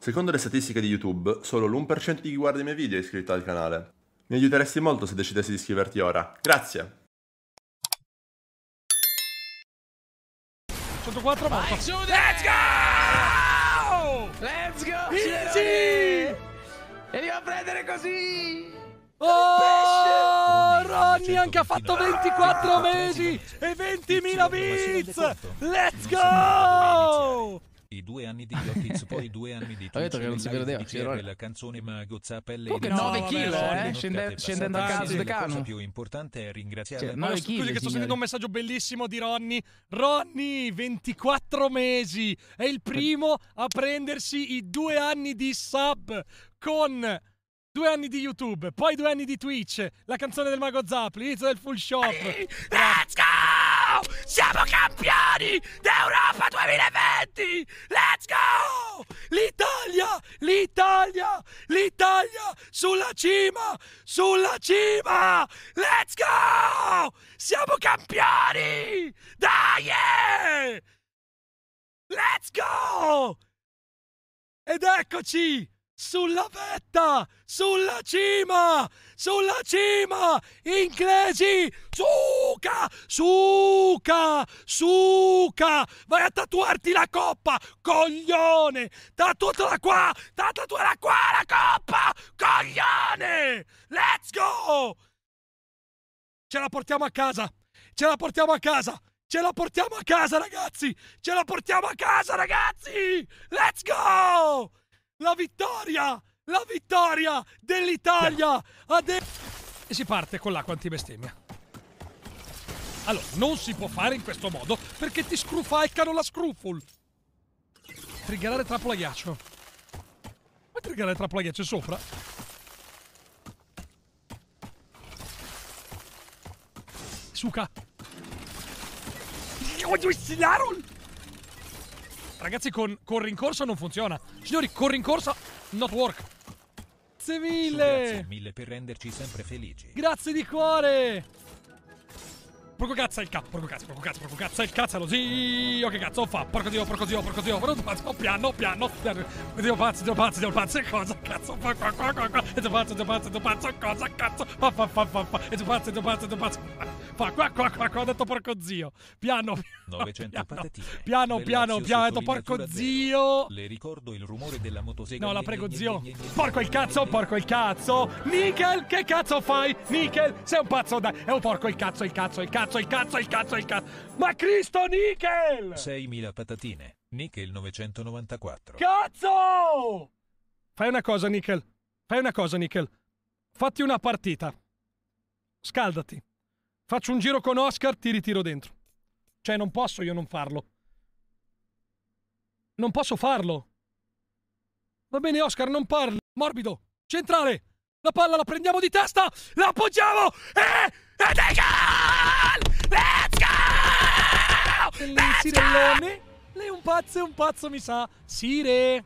Secondo le statistiche di YouTube, solo l'1% di chi guarda i miei video è iscritto al canale. Mi aiuteresti molto se decidessi di iscriverti ora. Grazie! 104 morto. Let's go! Let's go! Easy! Veniva a prendere così! Oh, Ronny anche ha fatto 24 ah, mesi e 20.000 bits! Let's go! I due anni di Jokic, poi due anni di Twitch. Ho detto che non si vedeva. C'era la canzone Mago Zappelle. Poche 9 kg, eh? Scende, scendendo a casa di cano. La più importante è ringraziare cioè, ma quelli che sto sentendo un messaggio bellissimo di Ronny. Ronny, 24 mesi, è il primo a prendersi i due anni di sub con due anni di YouTube, poi due anni di Twitch, la canzone del Mago Zapp, l'inizio del full shop. Let's go! Wow! Siamo campioni d'Europa 2020! Let's go! L'Italia! L'Italia! L'Italia! Sulla cima! Sulla cima! Let's go! Siamo campioni! Dai! Eh! Let's go! Ed eccoci! sulla vetta, sulla cima, sulla cima, inglesi, suca, su. Suca! Suca! Vai a tatuarti la coppa, coglione! Tatuatela qua! Tatuatela qua la coppa, coglione! Let's go! Ce la portiamo a casa! Ce la portiamo a casa! Ce la portiamo a casa, ragazzi! Ce la portiamo a casa, ragazzi! Let's go! La vittoria! La vittoria dell'Italia! Ade- e si parte con l'acqua antibestemmia. Allora, non si può fare in questo modo perché ti scrufalcano la scruful. Triggerare trappola ghiaccio. Ma triggerare trappola ghiaccio sopra? Suca. Oddio, Silarol! Ragazzi, con, con rincorsa non funziona. Signori, con rincorsa, not work. Grazie mille! Grazie mille per renderci sempre felici. Grazie di cuore! Porco cazzo il cazzo, porco cazzo, porco cazzo, porco cazzo il cazzo, lo zio, che cazzo fa? Porco zio, porco zio, porco zio, porco zio, piano, piano, piano, zio pazzo, zio pazzo, zio pazzo, cosa cazzo fa qua qua qua qua, zio pazzo, zio pazzo, zio pazzo, cosa cazzo fa fa fa fa fa, zio pazzo, zio pazzo, zio pazzo qua, qua, qua, qua, qua, ho detto porco zio. Piano, piano, 900 piano, Piano, Bellazio piano, piano, ho detto porco zio. Le ricordo il rumore della motosega. No, la prego zio. Porco il cazzo, porco il cazzo. Nickel, che cazzo fai? Nickel, sei un pazzo dai. È un porco il cazzo, il cazzo, il cazzo, il cazzo, il cazzo, il cazzo. Ma Cristo Nickel! 6000 patatine. Nickel 994. Cazzo! Fai una cosa, Nickel. Fai una cosa, Nickel. Fatti una partita. Scaldati. Faccio un giro con Oscar, ti ritiro dentro. Cioè, non posso io non farlo. Non posso farlo. Va bene, Oscar, non parli. Morbido. Centrale. La palla la prendiamo di testa. La appoggiamo. E... Ed è gol! Let's go! Let's Sirellone. Lei è un pazzo, è un pazzo, mi sa. Sire.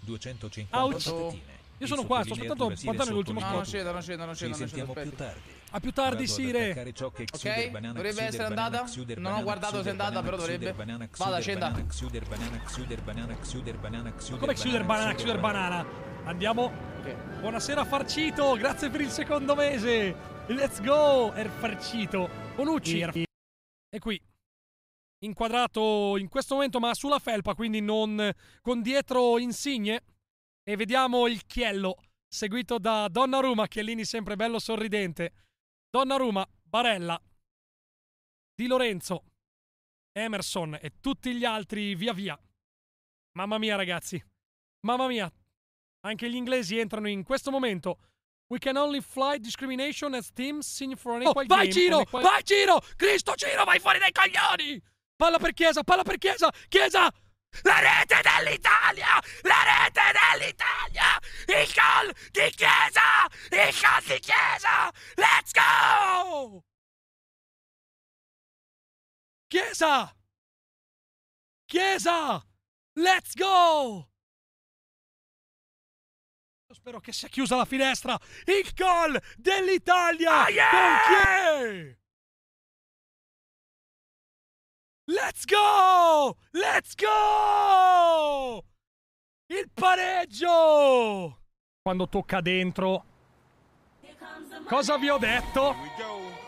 250 Io sono qua, sto aspettando Pantano l'ultimo spot. No, non sceda, non sceda, non sceda. Ci sentiamo più tardi. A più tardi, Sire. Ok, dovrebbe essere andata. Non ho guardato se è andata, però dovrebbe. Vada, scenda. Come chiuder banana, chiuder banana? Andiamo. Buonasera, Farcito. Grazie per il secondo mese. Let's go, Er Farcito. Bonucci. E qui inquadrato in questo momento ma sulla felpa quindi non con dietro insigne e vediamo il chiello seguito da Donnarumma Chiellini sempre bello sorridente Donnarumma, Barella, Di Lorenzo, Emerson e tutti gli altri via via. Mamma mia ragazzi, mamma mia, anche gli inglesi entrano in questo momento. We can only fly discrimination as teams sing for an equal oh, Vai game, Ciro, equal... vai Ciro, Cristo Ciro, vai fuori dai coglioni! Palla per Chiesa, palla per Chiesa, Chiesa! La rete dell'Italia! La rete dell'Italia! Il gol di Chiesa! Il gol di Chiesa! Let's go! Chiesa! Chiesa! Let's go! Spero che sia chiusa la finestra. Il gol dell'Italia! Ah, yeah! Con Chiesa! Let's go! Let's go! Il pareggio! Quando tocca dentro. Cosa vi ho detto?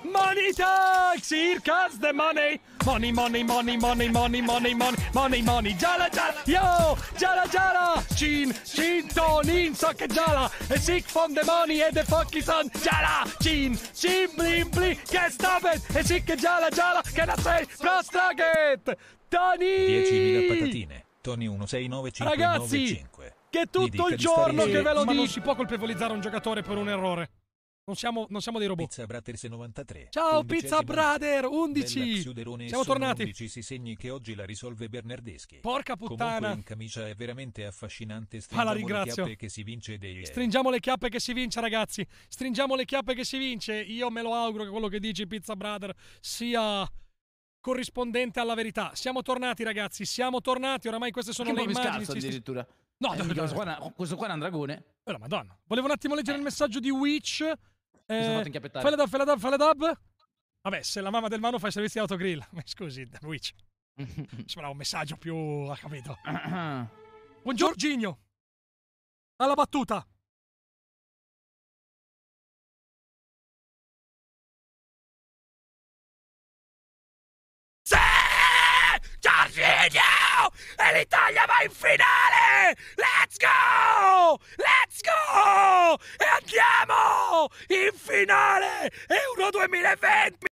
Money tax! Here comes the money! Money, money, money, money, money, money, money, money, money, giala, giala, yo! Giala, giala! Cin, cin, tonin, sacca, giala! e Sick von the money e the fucking son. Jala, chin, chin, blim, blim. Can't stop it. E sick jala, jala. che la sei Plus target. Tony. 10.000 patatine. Tony 169595. Ragazzi, che tutto il giorno che ve lo dico. non si può colpevolizzare un giocatore per un errore. Non siamo, non siamo dei robot. Pizza Brothers 93. Ciao Pizza Brother 11. Siamo tornati. 11 si segni che oggi la risolve Bernardeschi. Porca puttana. Comunque in camicia è veramente affascinante. Ah, stringiamo la ringrazio. le chiappe che si vince dei eh, Stringiamo le chiappe che si vince ragazzi. Stringiamo le chiappe che si vince. Io me lo auguro che quello che dici Pizza Brother sia corrispondente alla verità. Siamo tornati, ragazzi. Siamo tornati. Oramai queste sono che le immagini. Scarso, addirittura. No, eh, no, no, questo, qua, questo qua è un dragone. Oh, la Madonna. Volevo un attimo leggere eh. il messaggio di Witch. Eh, fai la dub, fai la dub, fai la dub. Vabbè, se la mamma del mano fa i servizi di autogrill. Ma eh, scusi, Witch. Sembrava un messaggio più... ha eh, capito. Buongiorno Gigno. Alla battuta. e l'Italia va in finale! Let's go! Let's go! E andiamo in finale Euro 2020!